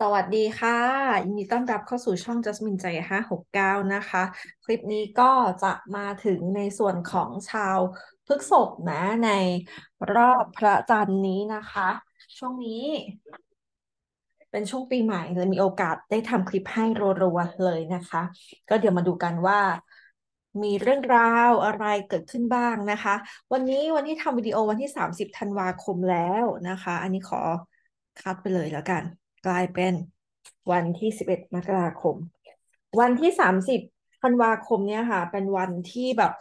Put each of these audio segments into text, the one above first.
สวัสดีค่ะ ยินดีต้อนรับเข้าสู่ช่อง Jasmine ใจ569 นะคะ คลิปนี้ก็จะมาถึงในส่วนของชาวพฤกษภนะในรอบพระจันทร์นี้นะคะ ช่วงนี้เป็นช่วงปีใหม่เลยมีโอกาสได้ทำคลิปให้รัว ๆ เลยนะคะ ก็เดี๋ยวมาดูกันว่า มีเรื่องราวอะไรเกิดขึ้นบ้างนะคะ วันนี้วันที่ทำวิดีโอวันที่ 30ธันวาคมแล้วนะคะ อันนี้ขอคัดไปเลยแล้วกันกลายเป็นวันที่สิบเอ็ดมกราคม วันที่สามสิบธันวาคม เนี่ยค่ะ เป็นวันที่แบบ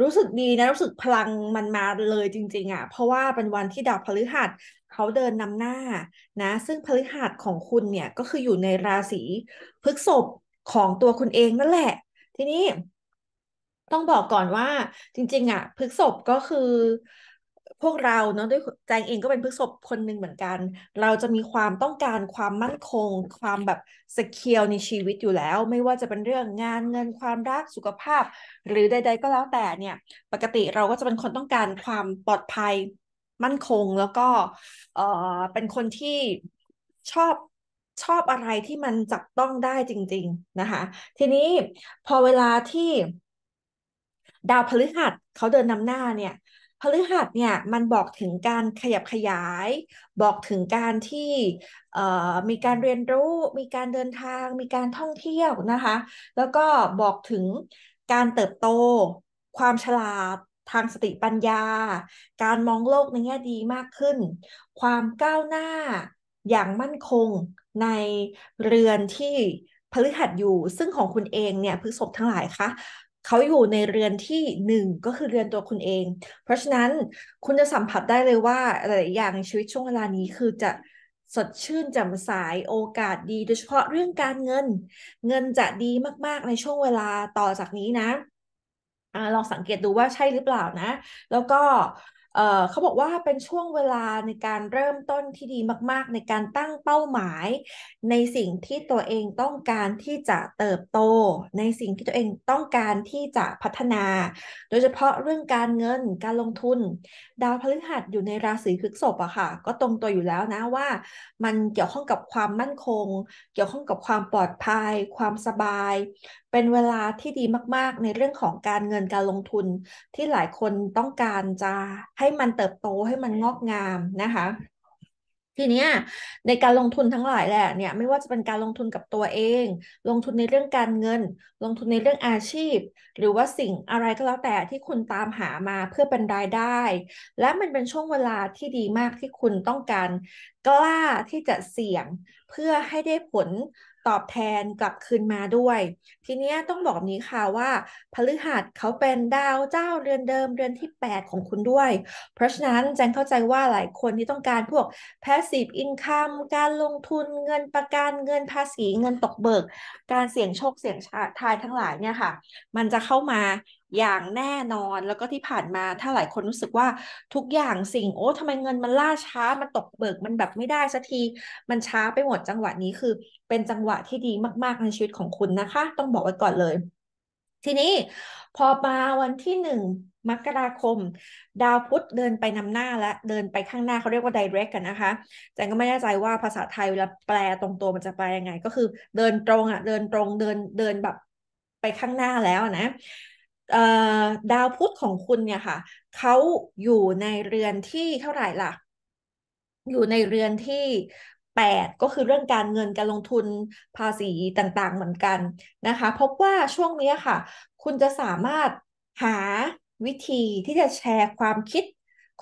รู้สึกดีนะรู้สึกพลังมันมาเลยจริง ๆอะ่ะ เพราะว่าเป็นวันที่ดาวพฤหัส เขาเดินนำหน้า นะ ซึ่งพฤหัสของคุณเนี่ย ก็คืออยู่ในราศีพฤษภของตัวคุณเองนั่นแหละ ทีนี้ ต้องบอกก่อนว่าจริงๆอะ่ะพฤษภก็คือพวกเราเนาะด้วยแจงเองก็เป็นพฤษบคนหนึ่งเหมือนกัน เราจะมีความต้องการความมั่นคง ความแบบสเคียวในชีวิตอยู่แล้วไม่ว่าจะเป็นเรื่องงานเงินความรักสุขภาพหรือใด ๆ ก็แล้วแต่เนี่ยปกติเราก็จะเป็นคนต้องการความปลอดภัยมั่นคงแล้วก็เออเป็นคนที่ชอบชอบอะไรที่มันจับต้องได้จริง ๆนะคะ ทีนี้พอเวลาที่ดาวพฤหัสเขาเดินนำหน้าเนี่ยพฤหัสเนี่ยมันบอกถึงการขยับขยาย บอกถึงการที่มีการเรียนรู้มีการเดินทาง มีการท่องเที่ยวนะคะ แล้วก็บอกถึงการเติบโต ความฉลาดทางสติปัญญา การมองโลกในแง่ดีมากขึ้น ความก้าวหน้าอย่างมั่นคงในเรือนที่พฤหัสอยู่ซึ่งของคุณเองเนี่ยพฤษภทั้งหลายคะเขาอยู่ในเรือนที่หนึ่งก็คือเรือนตัวคุณเองเพราะฉะนั้นคุณจะสัมผัสได้เลยว่าหลายอย่างในชีวิตช่วงเวลานี้คือจะสดชื่นแจ่มใสโอกาสดี โดยเฉพาะเรื่องการเงิน เงินจะดีมากๆในช่วงเวลาต่อจากนี้นะอลองสังเกตดูว่าใช่หรือเปล่านะแล้วก็เขาบอกว่าเป็นช่วงเวลาในการเริ่มต้นที่ดีมากๆ ในการตั้งเป้าหมาย ในสิ่งที่ตัวเองต้องการที่จะเติบโต ในสิ่งที่ตัวเองต้องการที่จะพัฒนา โดยเฉพาะเรื่องการเงินการลงทุน ดาวพฤหัสอยู่ในราศีพฤษภอะค่ะ ก็ตรงตัวอยู่แล้วนะว่า มันเกี่ยวข้องกับความมั่นคง เกี่ยวข้องกับความปลอดภัย ความสบายเป็นเวลาที่ดีมากๆ ในเรื่องของการเงินการลงทุนที่หลายคนต้องการจะให้มันเติบโตให้มันงอกงามนะคะ ทีเนี้ยในการลงทุนทั้งหลายแหละเนี่ยไม่ว่าจะเป็นการลงทุนกับตัวเอง ลงทุนในเรื่องการเงิน ลงทุนในเรื่องอาชีพ หรือว่าสิ่งอะไรก็แล้วแต่ที่คุณตามหามาเพื่อเป็นรายได้ และมันเป็นช่วงเวลาที่ดีมากที่คุณต้องการกล้าที่จะเสี่ยงเพื่อให้ได้ผลตอบแทนกลับคืนมาด้วย ทีนี้ต้องบอกนี้ค่ะว่าพฤหัสเขาเป็นดาวเจ้าเรือนเดิมเรือนที่ 8 ของคุณด้วย เพราะฉะนั้นแจงเข้าใจว่าหลายคนที่ต้องการพวก passive income การลงทุนเงินประกันเงินภาษีเงินตกเบิก การเสี่ยงโชคเสี่ยงทายทั้งหลายเนี่ยค่ะ มันจะเข้ามาอย่างแน่นอนแล้วก็ที่ผ่านมาถ้าหลายคนรู้สึกว่าทุกอย่างสิ่ง โอ้ทำไมเงินมันล่าช้ามันตกเบิกมันแบบไม่ได้สักทีมันช้าไปหมดจังหวะนี้คือ เป็นจังหวะที่ดีมากๆในชีวิตของคุณนะคะ ต้องบอกไว้ก่อนเลย ทีนี้พอมาวันที่หนึ่งมกราคม ดาวพุธเดินไปนำหน้าและ เดินไปข้างหน้าเขาเรียกว่า direct กันนะคะแจงก็ไม่แน่ใจว่าภาษาไทยเวลาแปลตรงตัวมันจะแปลยังไง ก็คือ เดินตรงอะ่ะ เดินตรงเดินเดินแบบไปข้างหน้าแล้วนะดาวพุธของคุณเนี่ยค่ะเขาอยู่ในเรือนที่เท่าไหร่ล่ะ อยู่ในเรือนที่ 8 ก็คือเรื่องการเงินการลงทุนภาษีต่างๆ เหมือนกันนะคะพบว่าช่วงนี้ค่ะ คุณจะสามารถหาวิธีที่จะแชร์ความคิด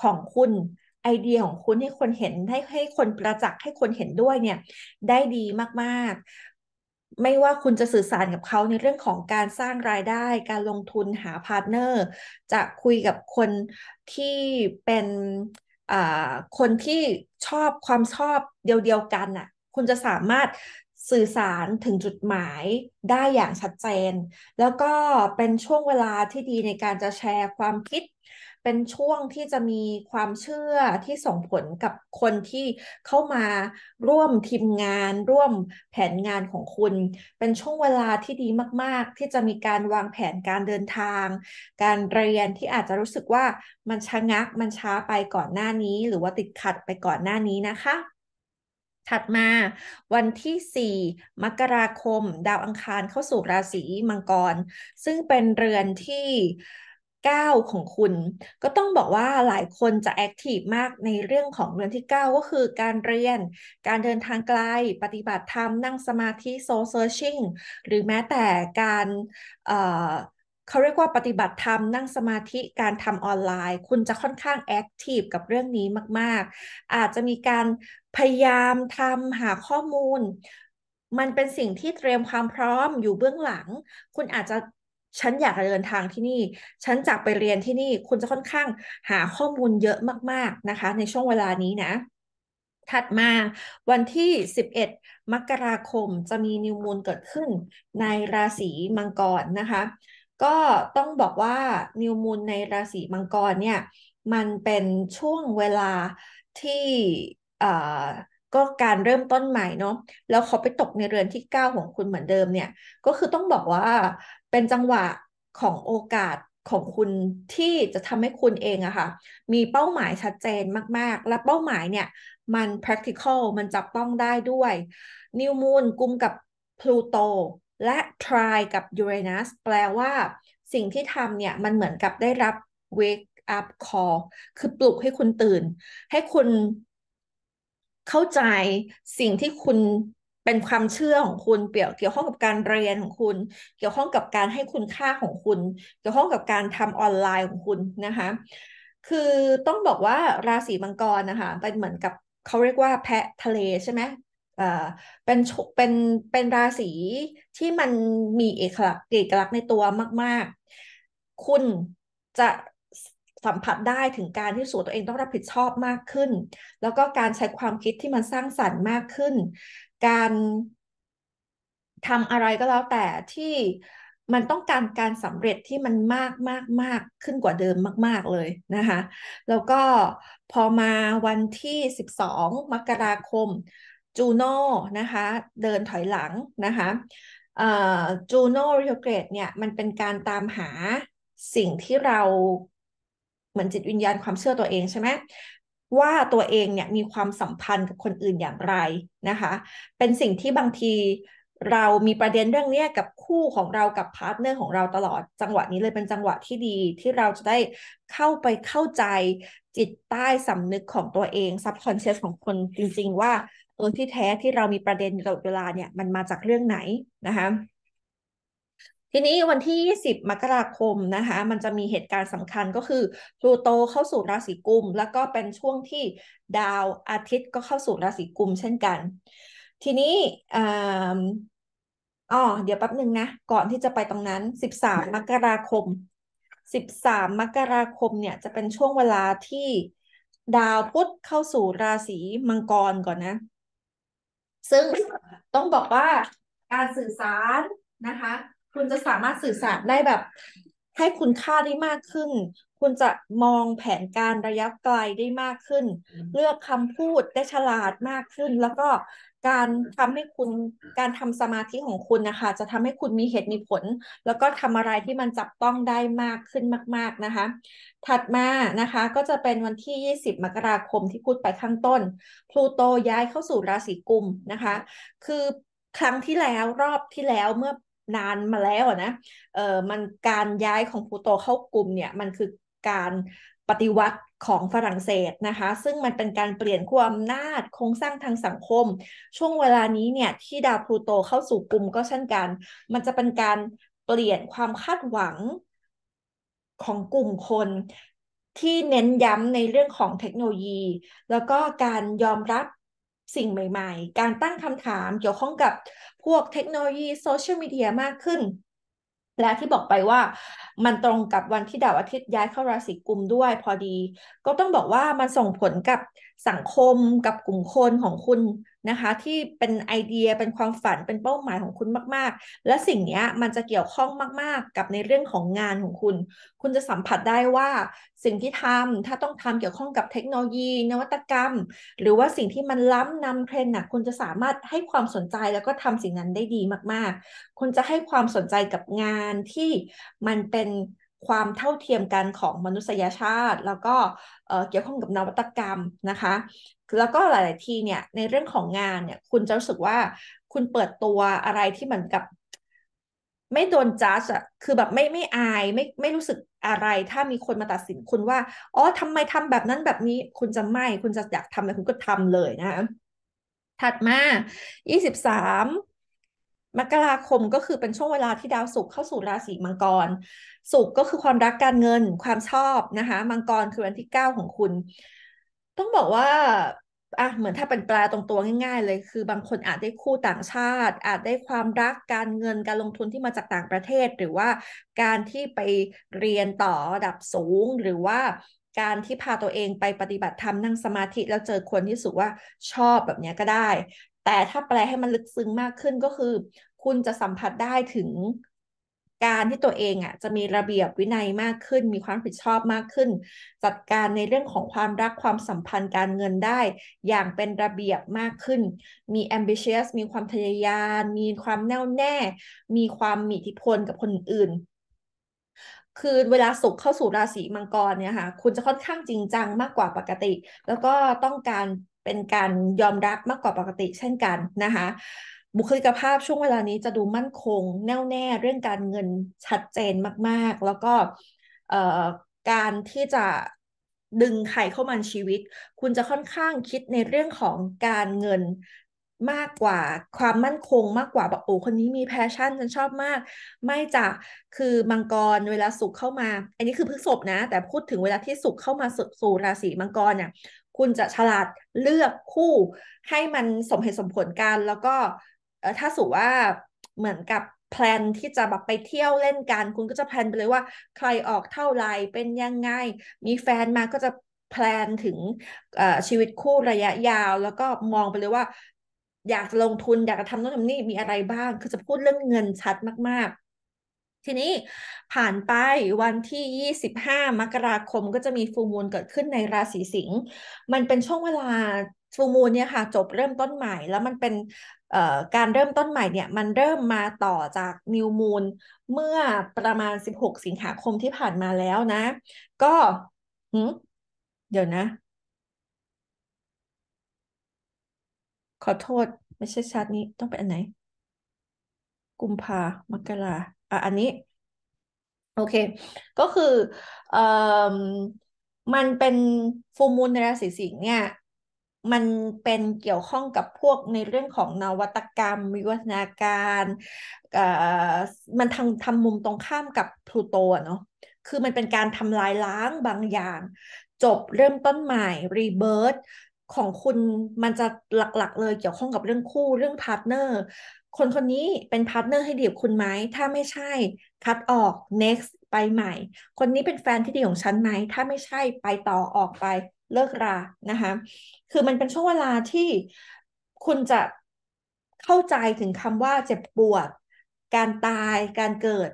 ของคุณ ไอเดียของคุณให้คนเห็นให้ให้คนประจักษ์ให้คนเห็นด้วยเนี่ยได้ดีมากไม่ว่าคุณจะสื่อสารกับเขาในเรื่องของการสร้างรายได้ การลงทุนหาพาร์ทเนอร์จะคุยกับคนที่เป็นคนที่ชอบความชอบเดียวๆกันน่ะคุณจะสามารถสื่อสารถึงจุดหมายได้อย่างชัดเจน แล้วก็เป็นช่วงเวลาที่ดีในการจะแชร์ความคิดเป็นช่วงที่จะมีความเชื่อที่ส่งผลกับคนที่เข้ามาร่วมทีมงาน ร่วมแผนงานของคุณ เป็นช่วงเวลาที่ดีมาก ๆ ที่จะมีการวางแผนการเดินทางการเรียนที่อาจจะรู้สึกว่ามันชะงักมันช้าไปก่อนหน้านี้หรือว่าติดขัดไปก่อนหน้านี้นะคะ ถัดมาวันที่ 4 มกราคม ดาวอังคารเข้าสู่ราศีมังกรซึ่งเป็นเรือนที่9ของคุณก็ต้องบอกว่าหลายคนจะแอคทีฟมากในเรื่องของเดือนที่9 ก็คือการเรียน การเดินทางไกล ปฏิบัติธรรมนั่งสมาธิโซเซอร์ชิ่ง หรือแม้แต่การเขาเรียกว่าปฏิบัติธรรมนั่งสมาธิการทำออนไลน์ คุณจะค่อนข้างแอคทีฟกับเรื่องนี้มากๆ อาจจะมีการพยายามทำหาข้อมูล มันเป็นสิ่งที่เตรียมความพร้อม อยู่เบื้องหลัง คุณอาจจะฉันอยากจะเดินทางที่นี่ ฉันจะไปเรียนที่นี่ คุณจะค่อนข้างหาข้อมูลเยอะมาก ๆนะคะ ในช่วงเวลานี้นะ ถัดมาวันที่ 11 มกราคมจะมีนิวมูลเกิดขึ้นในราศีมังกรนะคะ ก็ต้องบอกว่านิวมูลในราศีมังกรเนี่ย มันเป็นช่วงเวลาที่ก็การเริ่มต้นใหม่เนาะแล้วเขาไปตกในเรือนที่เก้าของคุณเหมือนเดิมเนี่ย ก็คือต้องบอกว่าเป็นจังหวะของโอกาสของคุณที่จะทำให้คุณเองอะค่ะ มีเป้าหมายชัดเจนมากๆ และเป้าหมายเนี่ย มัน practical มันจับต้องได้ด้วยนิวมู n กุมกับพลูโตและทรากับยูเรน s สแปลว่าสิ่งที่ทำเนี่ยมันเหมือนกับได้รับ wake up call คือปลุกให้คุณตื่น ให้คุณเข้าใจสิ่งที่คุณเป็นความเชื่อของคุณเกี่ยวเกี่ยวข้องกับการเรียนของคุณ เกี่ยวข้องกับการให้คุณค่าของคุณ เกี่ยวข้องกับการทำออนไลน์ของคุณนะคะคือต้องบอกว่าราศีมังกร นะคะเป็นเหมือนกับเขาเรียกว่าแพะทะเลใช่ไหมเป็นเป็นเป็นราศีที่มันมีเอกลักษณ์เอกลักษณ์ในตัวมาก ๆ คุณจะสัมผัสได้ถึงการที่สูตัวเองต้องรับผิดชอบมากขึ้น แล้วก็การใช้ความคิดที่มันสร้างสรรค์มากขึ้น การทำอะไรก็แล้วแต่ที่มันต้องการการสำเร็จที่มันมากมากมากขึ้นกว่าเดิมมาก ๆเลยนะคะ แล้วก็พอมาวันที่ 12 มกราคมจูโน่นะคะ เดินถอยหลังนะคะจูโน่เรีอเกรดเนี่ยมันเป็นการตามหาสิ่งที่เราเหมือนจิตวิญญาณความเชื่อตัวเองใช่ไหมว่าตัวเองเนี่ยมีความสัมพันธ์กับคนอื่นอย่างไรนะคะ เป็นสิ่งที่บางที เรามีประเด็นเรื่องนี้กับคู่ของเรากับพาร์ทเนอร์ของเราตลอดจังหวะนี้เลยเป็นจังหวะที่ดีที่เราจะได้เข้าไปเข้าใจจิตใต้สำนึกของตัวเองซับคอนเซ็ปต์ของคนจริงๆว่าเออที่แท้ที่เรามีประเด็นตลอดเวลาเนี่ยมันมาจากเรื่องไหนนะคะทีนี้วันที่20มกราคมนะคะ มันจะมีเหตุการณ์สำคัญก็คือพลูโตเข้าสู่ราศีกุม แล้วก็เป็นช่วงที่ดาวอาทิตย์ก็เข้าสู่ราศีกุมเช่นกัน ทีนี้อ๋อเดี๋ยวแป๊บหนึ่งนะก่อนที่จะไปตรงนั้น 13มกราคม 13มกราคมเนี่ยจะเป็นช่วงเวลาที่ดาวพุธเข้าสู่ราศีมังกรก่อนนะ ซึ่งต้องบอกว่าการสื่อสารนะคะคุณจะสามารถสื่อสารได้แบบให้คุณค่าได้มากขึ้น คุณจะมองแผนการระยะไกลได้มากขึ้น เลือกคำพูดได้ฉลาดมากขึ้น แล้วก็การทำให้คุณ การทำสมาธิของคุณนะคะ จะทำให้คุณมีเหตุมี ผล แล้วก็ทำอะไรที่มันจับต้องได้มากขึ้นมาก ๆนะคะ ถัดมานะคะก็จะเป็นวันที่ 20มกราคมที่พูดไปข้างต้น พลูโตย้ายเข้าสู่ราศีกุมนะคะ คือครั้งที่แล้วรอบที่แล้วเมื่อนานมาแล้วนะ เออมันการย้ายของพูโตเข้ากลุ่มเนี่ยมันคือการปฏิวัติของฝรั่งเศสนะคะ ซึ่งมันเป็นการเปลี่ยนควาวอำนาจโครงสร้างทางสังคม ช่วงเวลานี้เนี่ยที่ดาวพลูโตเข้าสู่กลุ่มก็เช่นกัน มันจะเป็นการเปลี่ยนความคาดหวังของกลุ่มคนที่เน้นย้ำในเรื่องของเทคโนโลยี แล้วก็การยอมรับสิ่งใหม่ ๆ การตั้งคำถามเกี่ยวข้องกับพวกเทคโนโลยีโซเชียลมีเดียมากขึ้น และที่บอกไปว่า มันตรงกับวันที่ดาวอาทิตย์ย้ายเข้าราศีกุมด้วยพอดี ก็ต้องบอกว่ามันส่งผลกับสังคมกับกลุ่มคนของคุณ นะคะ ที่เป็นไอเดียเป็นความฝันเป็นเป้าหมายของคุณมาก ๆ และสิ่งนี้มันจะเกี่ยวข้องมาก ๆ กับในเรื่องของงานของคุณ คุณจะสัมผัสได้ว่าสิ่งที่ทำถ้าต้องทำเกี่ยวข้องกับเทคโนโลยี นวัตกรรม หรือว่าสิ่งที่มันล้ำนำเทรนด์นะคุณจะสามารถให้ความสนใจแล้วก็ทำสิ่งนั้นได้ดีมาก ๆ คุณจะให้ความสนใจกับงานที่มันเป็นความเท่าเทียมกันของมนุษยชาติแล้วก็เกี่ยวข้องกับนวัตกรรมนะคะแล้วก็หลาย ๆ ทีเนี่ย ในเรื่องของงานเนี่ย คุณจะรู้สึกว่าคุณเปิดตัวอะไรที่เหมือนกับ ไม่โดนจัดอะคือแบบไม่ไม่อายไม่ไม่รู้สึกอะไรถ้ามีคนมาตัดสินคุณว่า อ๋อทำไมทำแบบนั้นแบบนี้คุณจะไม่คุณจะอยากทำอะไรคุณก็ทำเลยนะถัดมา23มกราคมก็คือเป็นช่วงเวลาที่ดาวศุกร์เข้าสู่ราศีมังกรศุกร์ก็คือความรักการเงินความชอบนะคะมังกรคือวันที่เก้าของคุณ ต้องบอกว่าอ่ะเหมือนถ้าเป็นแปลตรงตัวง่ายๆ เลย คือบางคนอาจได้คู่ต่างชาติ อาจได้ความรักการเงินการลงทุนที่มาจากต่างประเทศ หรือว่า การที่ไปเรียนต่อระดับสูง หรือว่า การที่พาตัวเองไปปฏิบัติธรรมนั่งสมาธิแล้วเจอคนที่สุว่าชอบแบบนี้ก็ได้แต่ถ้าแปลให้มันลึกซึ้งมากขึ้นก็คือคุณจะสัมผัสได้ถึงการที่ตัวเองอ่ะจะมีระเบียบวินัยมากขึ้นมีความผิดชอบมากขึ้น จัดการในเรื่องของความรักความสัมพันธ์การเงินได้อย่างเป็นระเบียบมากขึ้น มี ambitious มีความทะเยอทะยาน มีความแน่วแน่ มีความมีอิทธิพลกับคนอื่น คือเวลาสุขเข้าสู่ราศีมังกรเนี่ยค่ะ คุณจะค่อนข้างจริงจังมากกว่าปกติ แล้วก็ต้องการเป็นการยอมรับมากกว่าปกติเช่นกันนะคะ บุคลิกภาพช่วงเวลานี้จะดูมั่นคงแน่วแน่เรื่องการเงินชัดเจนมากๆ แล้วก็การที่จะดึงใครเข้ามาชีวิต คุณจะค่อนข้างคิดในเรื่องของการเงินมากกว่า ความมั่นคงมากกว่าบอกโอ้คนนี้มีแพชชั่นฉันชอบมาก ไม่จะคือมังกรเวลาสุกเข้ามา อันนี้คือพฤกษบนะ แต่พูดถึงเวลาที่สุกเข้ามาสู่ราศีมังกรเนี่ยคุณจะฉลาดเลือกคู่ให้มันสมเหตุสมผลกันแล้วก็ถ้าสูว่าเหมือนกับ แพลน ที่จะแบบไปเที่ยวเล่นกันคุณก็จะแพลนไปเลยว่าใครออกเท่าไรเป็น ยังไงมีแฟนมาก็จะแพลนถึงชีวิตคู่ระยะยาว แล้วก็มองไปเลยว่า อยากจะลงทุนอยากจะทำโน่นทำนี่มีอะไรบ้าง คือ จะพูดเรื่องเงินชัดมาก ๆทีนี้ ผ่านไป วันที่ 25มกราคมก็จะมีฟูมูลเกิดขึ้นในราศีสิงห์มันเป็นช่วงเวลา ฟูมูลเนี่ยค่ะ จบเริ่มต้นใหม่แล้วมันเป็นการเริ่มต้นใหม่เนี่ย มันเริ่มมาต่อจากนิวมูลเมื่อประมาณ 16 สิงหาคมที่ผ่านมาแล้วนะ ก็เดี๋ยวนะ ขอโทษไม่ใช่ชาตินี้ต้องไปอันไหน กุมภามกราอันนี้โอเค ก็คือเอ่อมันเป็นฟูมูลในราศีสิงห์เนี่ย มันเป็นเกี่ยวข้องกับพวกในเรื่องของนวัตกรรมวิวัฒนาการ มันทำทำมุมตรงข้ามกับพลูโตเนาะคือมันเป็นการทำลายล้างบางอย่าง จบเริ่มต้นใหม่ รีเบิร์ตของคุณมันจะหลักๆเลยเกี่ยวข้องกับเรื่องคู่เรื่องพาร์ทเนอร์คนคนนี้เป็นพาร์ทเนอร์ให้ดีกับคุณไหม ถ้าไม่ใช่คัดออก next ไปใหม่ คนนี้เป็นแฟนที่ดีของฉันไหม ถ้าไม่ใช่ไปต่อออกไปเลิกรา นะคะ คือมันเป็นช่วงเวลาที่คุณจะเข้าใจถึงคำว่าเจ็บปวด การตายการเกิด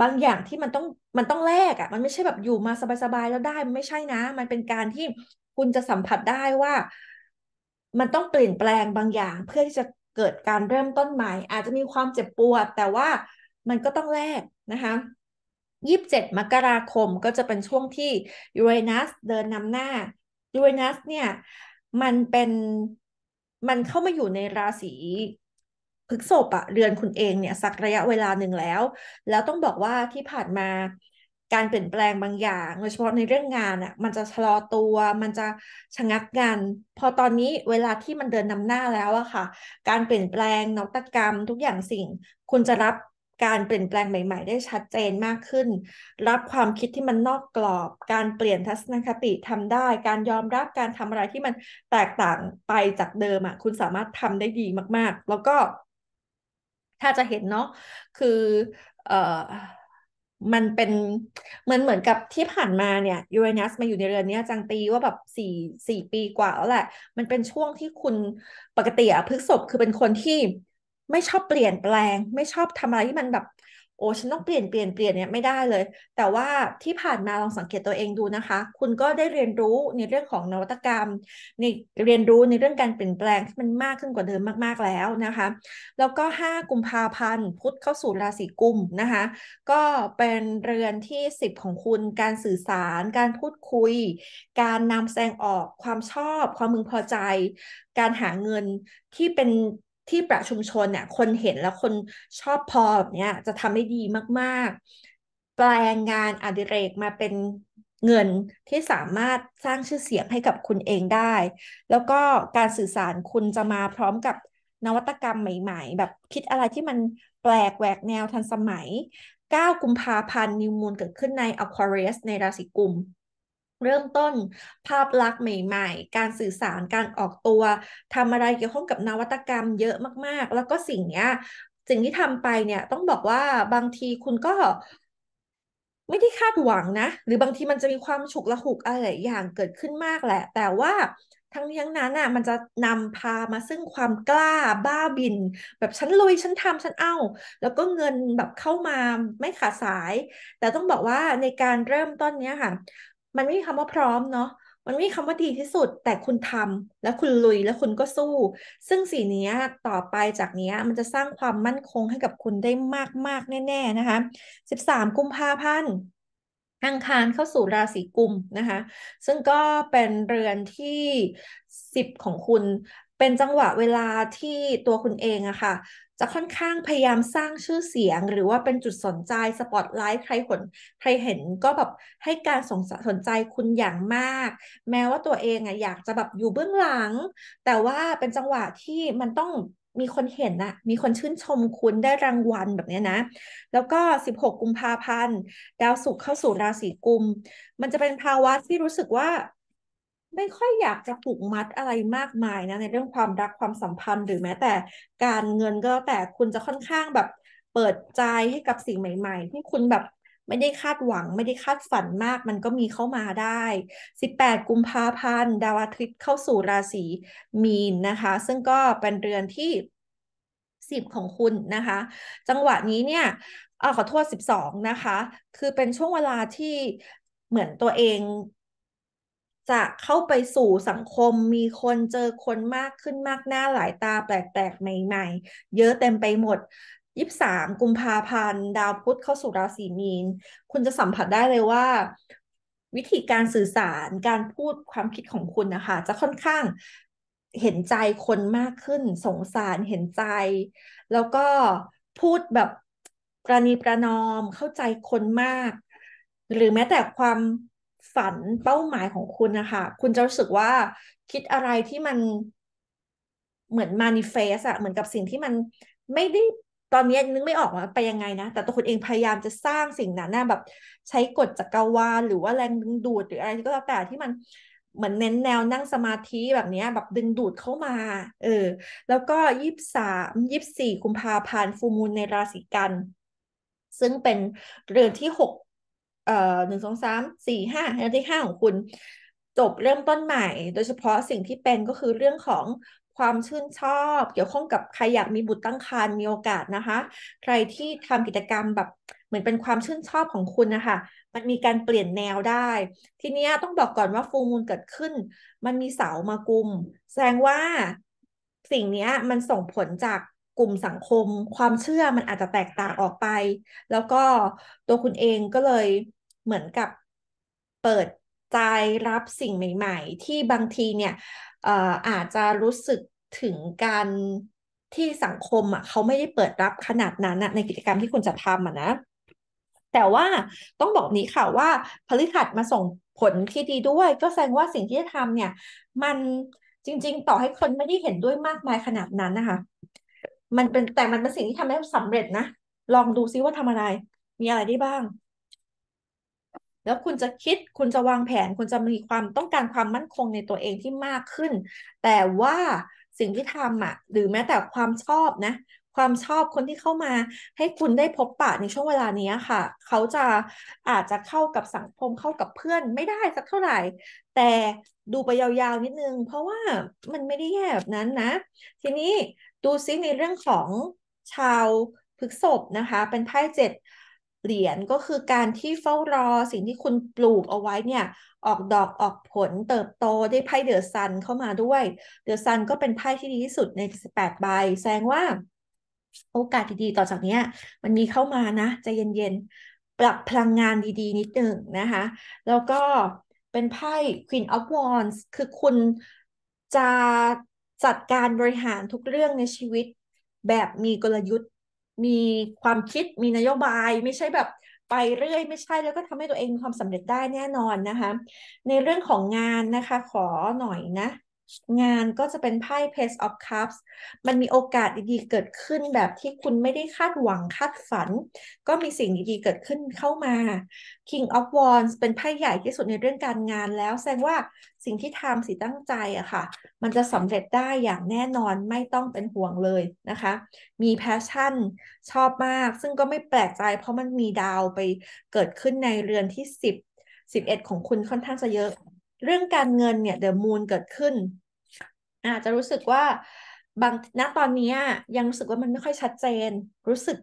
บางอย่างที่มันต้องมันต้องแลกอะ่ะ มันไม่ใช่แบบอยู่มาสบายๆแล้วได้มันไม่ใช่นะ มันเป็นการที่คุณจะสัมผัสได้ว่า มันต้องเปลี่ยนแปลงบางอย่าง เพื่อที่จะเกิดการเริ่มต้นใหม่ อาจจะมีความเจ็บปวด แต่ว่ามันก็ต้องแลกนะคะยี่สิบเจ็ดมกราคมก็จะเป็นช่วงที่ยูเรนัสเดินนำหน้ายูเรนัสเนี่ย มันเป็นมันเข้ามาอยู่ในราศีพฤกษภอะเรือนคุณเองเนี่ย สักระยะเวลาหนึ่งแล้ว แล้วต้องบอกว่าที่ผ่านมาการเปลี่ยนแปลงบางอย่าง โดยเฉพาะในเรื่องงานอะ่ะ มันจะชะลอตัวมันจะชะงักงานพอตอนนี้เวลาที่มันเดินนำหน้าแล้วอะค่ะการเปลี่ยนแปลงนวัตกรรมทุกอย่างสิ่ง คุณจะรับการเปลี่ยนแปลงใหม่ ๆ ได้ชัดเจนมากขึ้น รับความคิดที่มันนอกกรอบการเปลี่ยนทัศนคติทำได้ การยอมรับการทำอะไรที่มันแตกต่างไปจากเดิมอ่ะ คุณสามารถทำได้ดีมากๆ แล้วก็ ถ้าจะเห็นเนาะคือ เอ่อมันเป็นเหมือนเหมือนกับที่ผ่านมาเนี่ยยูเรนัสมาอยู่ในเรือนนี้จังตีว่าแบบสี่สี่ปีกว่าแล้วแหละ มันเป็นช่วงที่คุณปกติอะพฤกษบคือเป็นคนที่ไม่ชอบเปลี่ยนแปลง ไม่ชอบทำอะไรที่มันแบบโอ้ฉันต้องเปลี่ยนเปลี่ยนเปลี่ยนเนี่ยไม่ได้เลย แต่ว่าที่ผ่านมาลองสังเกตตัวเองดูนะคะคุณก็ได้เรียนรู้ในเรื่องของนวัตกรรมในเรียนรู้ในเรื่องการเปลี่ยนแปลงที่มันมากขึ้นกว่าเดิมมากๆแล้วนะคะแล้วก็ 5 กุมภาพันธ์พุธเข้าสู่ราศีกุมนะคะก็เป็นเรือนที่ 10 ของคุณ การสื่อสาร การพูดคุย การนำแสดงออกความชอบ ความมึงพอใจ การหาเงินที่เป็นที่ประชุมชนเนี่ย คนเห็นแล้วคนชอบพอแบบเนี้ยจะทำได้ดีมาก ๆ แปลงงานอดิเรกมาเป็นเงินที่สามารถสร้างชื่อเสียงให้กับคุณเองได้ แล้วก็การสื่อสารคุณจะมาพร้อมกับนวัตกรรมใหม่ ๆ แบบคิดอะไรที่มันแปลกแหวกแนวทันสมัย9กุมภาพันธ์นิวมูลเกิดขึ้นใน Aquarius ในราศีกุมเริ่มต้นภาพลักษณ์ใหม่ ๆ การสื่อสารการออกตัว ทำอะไรเกี่ยวข้องกับนวัตกรรมเยอะมากๆ แล้วก็สิ่งเนี้ยสิ่งที่ทำไปเนี่ย ต้องบอกว่าบางทีคุณก็ ไม่ได้คาดหวังนะหรือบางทีมันจะมีความฉุกละหุกอะไรอย่างเกิดขึ้นมากแหละ แต่ว่าทั้งนี้ทั้งนั้นน่ะ มันจะนำพามาซึ่งความกล้าบ้าบิน แบบฉันลุยฉันทำฉันเอาแล้วก็เงินแบบเข้ามาไม่ขาดสาย แต่ต้องบอกว่าในการเริ่มต้นเนี้ยค่ะมันไม่มีคำว่าพร้อมเนาะ มันไม่มีคำว่าดีที่สุดแต่คุณทำและคุณลุยและคุณก็สู้ ซึ่งสีนี้ต่อไปจากนี้ มันจะสร้างความมั่นคงให้กับคุณได้มาก ๆ แน่ ๆนะคะ 13 กุมภาพันธ์อังคารเข้าสู่ราศีกุมนะคะ ซึ่งก็เป็นเรือนที่ 10 ของคุณ เป็นจังหวะเวลาที่ตัวคุณเองอะค่ะจะค่อนข้างพยายามสร้างชื่อเสียงหรือว่าเป็นจุดสนใจสปอตไลท์ใครคนใครเห็นก็แบบให้การสนสนใจคุณอย่างมาก แม้ว่าตัวเองอะอยากจะแบบอยู่เบื้องหลัง แต่ว่าเป็นจังหวะที่มันต้องมีคนเห็นนะมีคนชื่นชมคุณได้รางวัลแบบนี้นะ แล้วก็ 16 กุมภาพันธ์ดาวศุกร์เข้าสู่ราศีกุม มันจะเป็นภาวะที่รู้สึกว่าไม่ค่อยอยากจะผูกมัดอะไรมากมายนะ ในเรื่องความรักความสัมพันธ์ หรือแม้แต่การเงินก็แต่คุณจะค่อนข้างแบบเปิดใจให้กับสิ่งใหม่ ๆ ที่ คุณแบบไม่ได้คาดหวัง ไม่ได้คาดฝันมาก มันก็มีเข้ามาได้ 18 กุมภาพันธ์ดาวอาทิตย์เข้าสู่ ราศีมีนนะคะ ซึ่งก็เป็นเดือนที่10ของคุณนะคะ จังหวะนี้เนี่ยอขอโทษ12นะคะ คือเป็นช่วงเวลาที่เหมือนตัวเองจะเข้าไปสู่สังคมมีคนเจอคนมากขึ้นมากหน้าหลายตาแปลกๆใหม่ๆเยอะเต็มไปหมดยี่สามกุมภาพันธ์ดาวพุธเข้าสู่ราศีมีนคุณจะสัมผัสได้เลยว่า วิธีการสื่อสารการพูดความคิดของคุณนะคะจะค่อนข้างเห็นใจคนมากขึ้นสงสารเห็นใจ แล้วก็พูดแบบประนีประนอมเข้าใจคนมาก หรือแม้แต่ความฝันเป้าหมายของคุณนะคะคุณจะรู้สึกว่าคิดอะไรที่มันเหมือนมานิเฟสอะเหมือนกับสิ่งที่มันไม่ได้ตอนนี้นึกไม่ออกว่าไปยังไงนะแต่ตัวคุณเองพยายามจะสร้างสิ่งนั้นนะแบบใช้กฎจักรวาลหรือว่าแรงดึงดูด หรืออะไรก็แล้วแต่ที่มัน เหมือนเน้นแนวนั่งสมาธิแบบนี้แบบดึงดูดเข้ามา เออ แล้วก็ยี่สามยี่สี่กุมภาพันธ์ฟูมูลในราศีกัน ซึ่งเป็นเรือนที่หกเอ่อหนึ่งสองสามสี่ห้าในที่ห้าของคุณจบเริ่มต้นใหม่โดยเฉพาะสิ่งที่เป็นก็คือเรื่องของความชื่นชอบ เกี่ยวข้องกับใครอยากมีบุตรตั้งครรภ์มีโอกาสนะคะ ใครที่ทำกิจกรรมแบบเหมือนเป็นความชื่นชอบของคุณนะคะ มันมีการเปลี่ยนแนวได้ ทีนี้ต้องบอกก่อนว่าฟูมูลเกิดขึ้น มันมีเสามากุม แสดงว่าสิ่งนี้มันส่งผลจากกลุ่มสังคม ความเชื่อมันอาจจะแตกต่างออกไป แล้วก็ตัวคุณเองก็เลยเหมือนกับเปิดใจรับสิ่งใหม่ ๆ ที่บางทีเนี่ยอาจจะรู้สึกถึงการที่สังคมอ่ะเขาไม่ได้เปิดรับขนาดนั้นในกิจกรรมที่คุณจะทำอ่ะนะ แต่ว่าต้องบอกนี้ค่ะว่าพฤหัสมาส่งผลที่ดีด้วย ก็แสดงว่าสิ่งที่จะทำเนี่ย มันจริง ๆ ต่อให้คนไม่ได้เห็นด้วยมากมายขนาดนั้นนะคะมันเป็นแต่มันเป็นสิ่งที่ทำให้สำเร็จนะลองดูซิว่าทำอะไร มีอะไรได้บ้าง แล้วคุณจะคิดคุณจะวางแผน คุณจะมีความต้องการความมั่นคงในตัวเองที่มากขึ้น แต่ว่าสิ่งที่ทำอ่ะหรือแม้แต่ความชอบนะ ความชอบคนที่เข้ามา ให้คุณได้พบปะในช่วงเวลานี้ค่ะ เขาจะอาจจะเข้ากับสังคมเข้ากับเพื่อนไม่ได้สักเท่าไหร่ แต่ดูไปยาวๆนิดนึงเพราะว่ามันไม่ได้แย่แบบนั้นนะ ทีนี้ดูซิในเรื่องของชาวพฤกษบนะคะ เป็น ไพ่เจ็ดเหรียญก็คือการที่เฝ้า รอ สิ่งที่คุณปลูกเอาไว้เนี่ย ออกดอกออกผลเติบโตได้ ไพ่เดอะซัน เข้ามาด้วยเดอะซันก็เป็น ไพ่ที่ดีที่สุดใน 18ใบแสดงว่าโอกาส ดีๆต่อจากนี้ มันมีเข้ามานะใจเย็นๆปรับพลังงานดีๆนิดหนึ่งนะคะ แล้วก็เป็นไพ่ Queen of Wands คือคุณจะจัดการบริหารทุกเรื่องในชีวิต แบบมีกลยุทธ์ มีความคิดมีนโยบาย ไม่ใช่แบบไปเรื่อย ไม่ใช่แล้วก็ทำให้ตัวเองมีความสำเร็จได้แน่นอนนะคะ ในเรื่องของงานนะคะขอหน่อยนะงานก็จะเป็นไพ่ Page of Cups มันมีโอกาสดีๆเกิดขึ้นแบบที่คุณไม่ได้คาดหวังคาดฝัน ก็มีสิ่งดีๆเกิดขึ้นเข้ามา King of Wands เป็นไพ่ใหญ่ที่สุดในเรื่องการงานแล้วแสดงว่าสิ่งที่ทำสิ่งตั้งใจอะค่ะ มันจะสำเร็จได้อย่างแน่นอนไม่ต้องเป็นห่วงเลยนะคะ มีแพชชั่นชอบมากซึ่งก็ไม่แปลกใจเพราะมันมีดาวไปเกิดขึ้นในเรือนที่ 10 11 ของคุณค่อนข้างจะเยอะ เรื่องการเงินเนี่ยเดอะมูนเกิดขึ้นอาจจะรู้สึกว่าบางณตอนนี้ยังรู้สึกว่ามันไม่ค่อยชัดเจน รู้สึก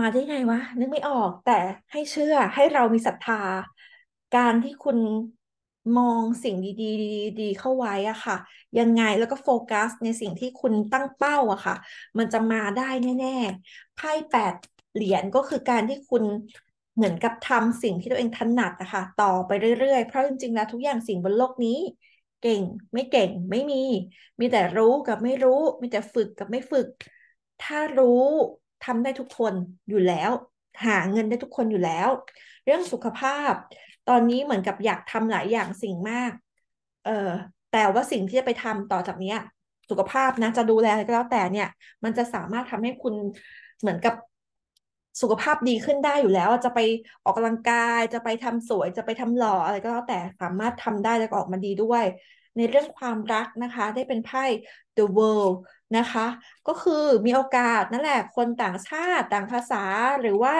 มาได้ไงวะนึกไม่ออก แต่ให้เชื่อให้เรามีศรัทธา การที่คุณมองสิ่งดีๆเข้าไว้อะค่ะ ยังไงแล้วก็โฟกัส ในสิ่งที่คุณตั้งเป้าอะค่ะ มันจะมาได้แน่ๆไพ่แปดเหรียญก็คือการที่คุณเหมือนกับทำสิ่งที่ตัวเองถนัดนะคะต่อไปเรื่อยๆ เพราะจริงๆแล้วทุกอย่างสิ่งบนโลกนี้เก่ง ไม่เก่งไม่มี มีแต่รู้กับไม่รู้มีแต่ฝึกกับไม่ฝึก ถ้ารู้ทำได้ทุกคนอยู่แล้ว หาเงินได้ทุกคนอยู่แล้ว เรื่องสุขภาพ ตอนนี้เหมือนกับอยากทำหลายอย่างสิ่งมากเออแต่ว่าสิ่งที่จะไปทำต่อจากนี้สุขภาพนะจะดูแลอะไรก็แล้วแต่เนี่ย มันจะสามารถทำให้คุณเหมือนกับสุขภาพดีขึ้นได้อยู่แล้ว จะไปออกกำลังกายจะไปทำสวยจะไปทำหล่ออะไรก็แล้วแต่สามารถทำได้ แล้วก็ออก มา ดีด้วย ในเรื่องความรักนะคะ ได้ เป็น ไพ่ the world นะคะ ก็คือมีโอกาสนั่น แหละ คนต่างชาติต่างภาษาหรือว่า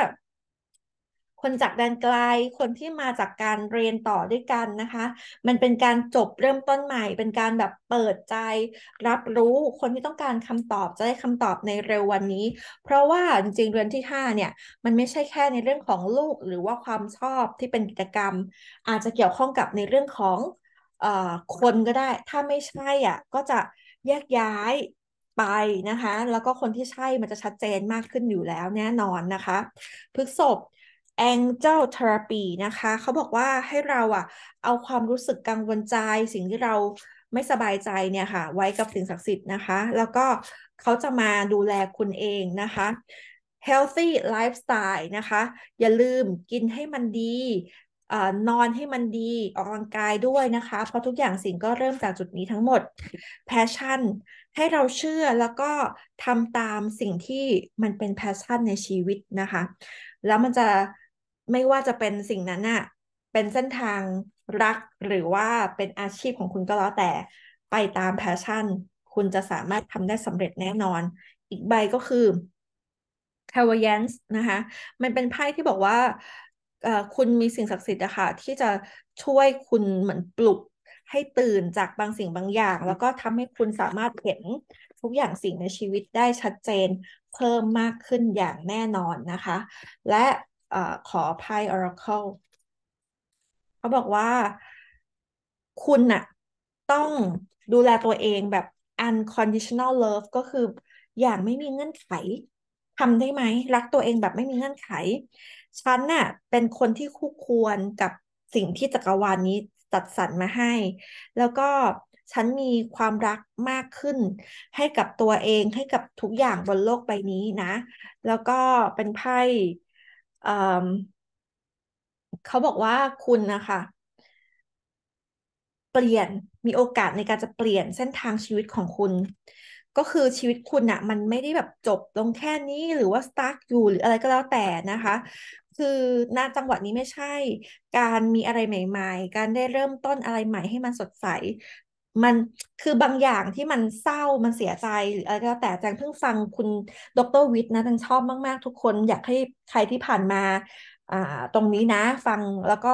คนจากแดนไกล คนที่มาจากการเรียนต่อด้วยกันนะคะ มันเป็นการจบเริ่มต้นใหม่ เป็นการแบบเปิดใจ รับรู้ คนที่ต้องการคำตอบจะได้คำตอบในเร็ววันนี้ เพราะว่าจริงๆเดือนที่5เนี่ยมันไม่ใช่แค่ในเรื่องของลูกหรือว่าความชอบที่เป็นกิจกรรม อาจจะเกี่ยวข้องกับในเรื่องของคนก็ได้ ถ้าไม่ใช่อ่ะก็จะแยกย้ายไปนะคะ แล้วก็คนที่ใช่มันจะชัดเจนมากขึ้นอยู่แล้ว แน่นอนนะคะพฤกษพ Angel Therapy นะคะเขาบอกว่าให้เราอะเอาความรู้สึกกังวลใจ สิ่งที่เราไม่สบายใจเนี่ยค่ะ ไว้กับสิ่งศักดิ์สิทธิ์นะคะ แล้วก็เขาจะมาดูแลคุณเองนะคะ healthy lifestyle นะคะ อย่าลืมกินให้มันดี นอนให้มันดีออกกำลังกายด้วยนะคะ เพราะทุกอย่างสิ่งก็เริ่มจากจุดนี้ทั้งหมด passion ให้เราเชื่อแล้วก็ทำตามสิ่งที่มันเป็น passion ในชีวิตนะคะ แล้วมันจะไม่ว่าจะเป็นสิ่งนั้นน่ะเป็นเส้นทางรักหรือว่าเป็นอาชีพของคุณก็แล้วแต่ไปตามแพชชั่นคุณจะสามารถทำได้สำเร็จแน่นอน อีกใบก็คือ c a v a l i a n c e นะคะ มันเป็นไพ่ที่บอกว่า คุณมีสิ่งศักดิ์สิทธิ์นะคะที่จะช่วยคุณเหมือนปลุกให้ตื่นจากบางสิ่งบางอย่าง แล้วก็ทำให้คุณสามารถเห็นทุกอย่างสิ่งในชีวิตได้ชัดเจนเพิ่มมากขึ้นอย่างแน่นอนนะคะ และอขอไพ่ออร์เคิลเขา บอกว่า คุณน่ะต้องดูแลตัวเองแบบ unconditional love ก็คืออย่างไม่มีเงื่อนไขทำได้ไหม รักตัวเองแบบไม่มีเงื่อนไข ฉันน่ะเป็นคนที่คู่ควรกับสิ่งที่จักรวาลนี้จัดสรรมาให้ แล้วก็ฉันมีความรักมากขึ้น ให้กับตัวเองให้กับ ทุกอย่างบนโลกใบนี้นะ แล้วก็เป็นไพ่เขาบอกว่าคุณนะคะเปลี่ยนมีโอกาสในการจะเปลี่ยนเส้นทางชีวิตของคุณ ก็คือชีวิตคุณอะมันไม่ได้แบบจบ ลงแค่นี้ หรือว่าสตาร์ทอยู่ หรืออะไรก็แล้วแต่นะคะ คือณจังหวะนี้ไม่ใช่ การมีอะไรใหม่ๆ การได้เริ่มต้นอะไรใหม่ให้มันสดใสมันคือบางอย่างที่มันเศร้ามันเสียใจ หรืออะไรก็แต่แจงเพิ่งฟังคุณดรวิทย์นะแจงชอบมาก ๆ ทุกคน อยากให้ใครที่ผ่านมา อ่า ตรงนี้นะ ฟังแล้วก็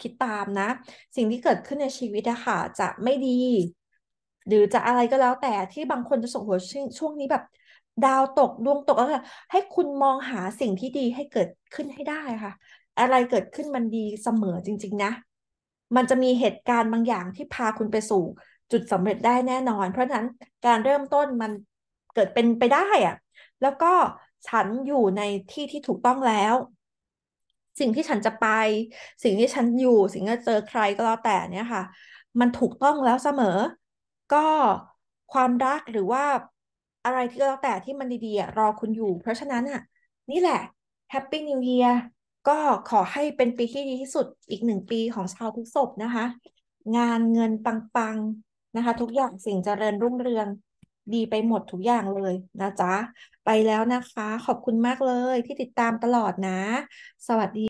คิดตามนะ สิ่งที่เกิดขึ้นในชีวิตอะค่ะจะไม่ดี หรือจะอะไรก็แล้วแต่ที่บางคนจะส่งหัว ช่วงนี้แบบ ดาวตกดวงตกแล้วให้คุณมองหาสิ่งที่ดีให้เกิดขึ้นให้ได้ค่ะ อะไรเกิดขึ้นมันดีเสมอจริง ๆ นะมันจะมีเหตุการณ์บางอย่างที่พาคุณไปสู่จุดสำเร็จได้แน่นอน เพราะฉะนั้นการเริ่มต้นมันเกิดเป็นไปได้อะ แล้วก็ฉันอยู่ในที่ที่ถูกต้องแล้ว สิ่งที่ฉันจะไป สิ่งที่ฉันอยู่สิ่งที่เจอใครก็แล้วแต่เนี่ยค่ะ มันถูกต้องแล้วเสมอ ก็ความรักหรือว่าอะไรที่ก็แล้วแต่ที่มันดีๆรอคุณอยู่ เพราะฉะนั้นอ่ะ นี่แหละ Happy New Year ก็ขอให้เป็นปีที่ดีที่สุดอีกหนึ่ง ปีของชาวทุกศพนะคะ งานเงินปังๆนะคะ ทุกอย่างสิ่งเจริญรุ่งเรือง ดีไปหมด ทุก อย่างเลย นะ จ๊ะ ไปแล้วนะคะ ขอบคุณมากเลยที่ติดตามตลอดนะ สวัสดี